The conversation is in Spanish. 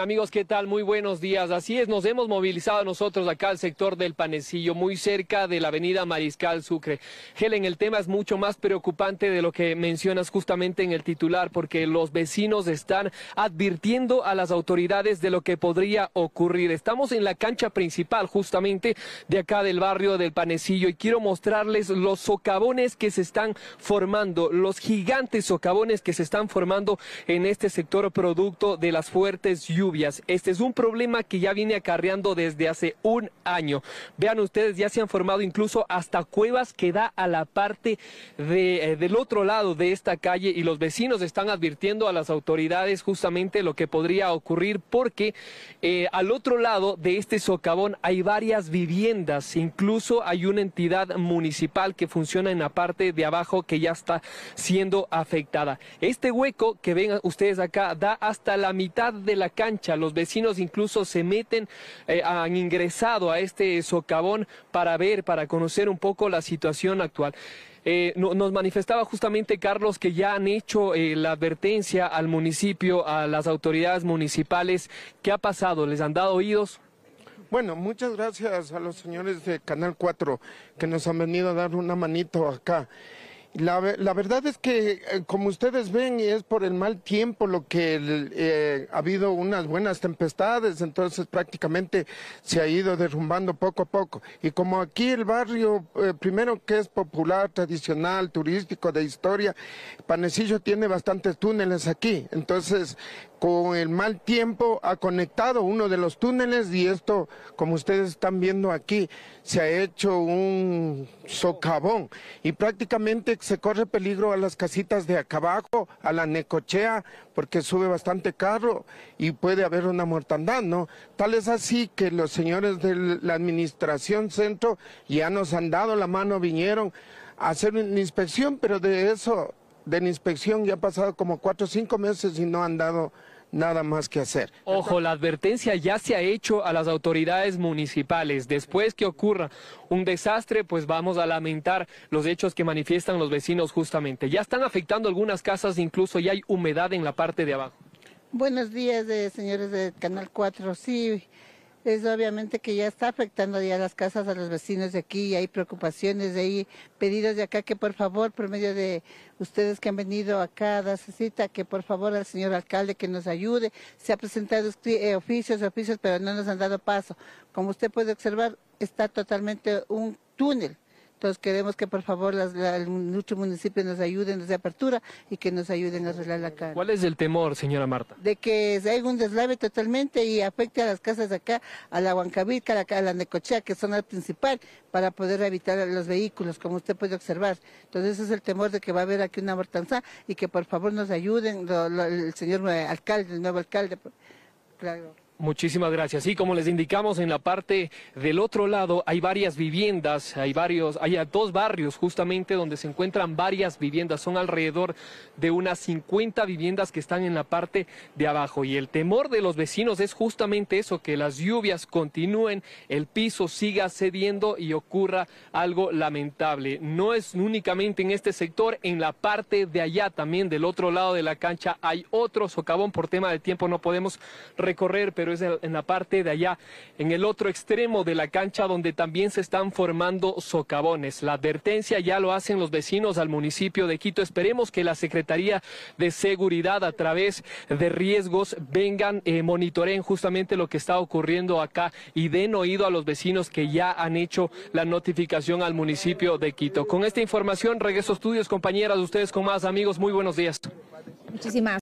Amigos, ¿qué tal? Muy buenos días. Así es, nos hemos movilizado nosotros acá al sector del Panecillo, muy cerca de la avenida Mariscal Sucre. Helen, el tema es mucho más preocupante de lo que mencionas justamente en el titular, porque los vecinos están advirtiendo a las autoridades de lo que podría ocurrir. Estamos en la cancha principal, justamente, de acá del barrio del Panecillo, y quiero mostrarles los socavones que se están formando, los gigantes socavones que se están formando en este sector producto de las fuertes lluvias. Este es un problema que ya viene acarreando desde hace un año. Vean ustedes, ya se han formado incluso hasta cuevas que da a la parte eh, del otro lado de esta calle y los vecinos están advirtiendo a las autoridades justamente lo que podría ocurrir porque eh, al otro lado de este socavón hay varias viviendas, incluso hay una entidad municipal que funciona en la parte de abajo que ya está siendo afectada. Este hueco que ven ustedes acá da hasta la mitad de la cancha. Los vecinos incluso se meten, eh, han ingresado a este socavón para ver, para conocer un poco la situación actual. Eh, nos manifestaba justamente Carlos que ya han hecho eh, la advertencia al municipio, a las autoridades municipales. ¿Qué ha pasado? ¿Les han dado oídos? Bueno, muchas gracias a los señores de Canal 4 que nos han venido a dar una manito acá. La, la, verdad es que, eh, como ustedes ven, es por el mal tiempo lo que eh, ha habido unas buenas tempestades, entonces prácticamente se ha ido derrumbando poco a poco. Y como aquí el barrio, eh, primero que es popular, tradicional, turístico, de historia, Panecillo tiene bastantes túneles aquí, entonces con el mal tiempo ha conectado uno de los túneles y esto, como ustedes están viendo aquí, se ha hecho un socavón y prácticamente se corre peligro a las casitas de acá abajo, a la necochea, porque sube bastante carro y puede haber una mortandad, ¿no? Tal es así que los señores de la administración centro ya nos han dado la mano, vinieron a hacer una inspección, pero de eso, de la inspección ya ha pasado como cuatro o cinco meses y no han dado nada más que hacer. Ojo, la advertencia ya se ha hecho a las autoridades municipales. Después que ocurra un desastre, pues vamos a lamentar los hechos que manifiestan los vecinos justamente. Ya están afectando algunas casas, incluso ya hay humedad en la parte de abajo. Buenos días, eh, señores de Canal 4. Sí, es obviamente que ya está afectando ya las casas a los vecinos de aquí y hay preocupaciones de ahí, pedidos de acá que por favor, por medio de ustedes que han venido acá a darse cita, que por favor al señor alcalde que nos ayude. Se ha presentado eh, oficios, oficios, pero no nos han dado paso. Como usted puede observar, está totalmente un túnel. Entonces queremos que por favor las, la, nuestro municipio nos ayude, desde apertura y que nos ayuden a arreglar la calle. ¿Cuál es el temor, señora Marta? De que hay un deslave totalmente y afecte a las casas de acá, a la Huancavilca, a la, a la Necochea, que es la principal, para poder evitar los vehículos, como usted puede observar. Entonces ese es el temor de que va a haber aquí una mortanza y que por favor nos ayuden el señor eh, alcalde, el nuevo alcalde. Claro. Muchísimas gracias. y como les indicamos en la parte del otro lado hay varias viviendas, hay varios, hay dos barrios justamente donde se encuentran varias viviendas, son alrededor de unas 50 viviendas que están en la parte de abajo y el temor de los vecinos es justamente eso, que las lluvias continúen, el piso siga cediendo y ocurra algo lamentable. No es únicamente en este sector, en la parte de allá también del otro lado de la cancha hay otro socavón por tema de tiempo no podemos recorrer, pero es en la parte de allá, en el otro extremo de la cancha donde también se están formando socavones. La advertencia ya lo hacen los vecinos al municipio de Quito. Esperemos que la Secretaría de Seguridad a través de riesgos vengan, eh, monitoreen justamente lo que está ocurriendo acá y den oído a los vecinos que ya han hecho la notificación al municipio de Quito. Con esta información regreso a estudios, compañeras, ustedes con más amigos. Muy buenos días. Muchísimas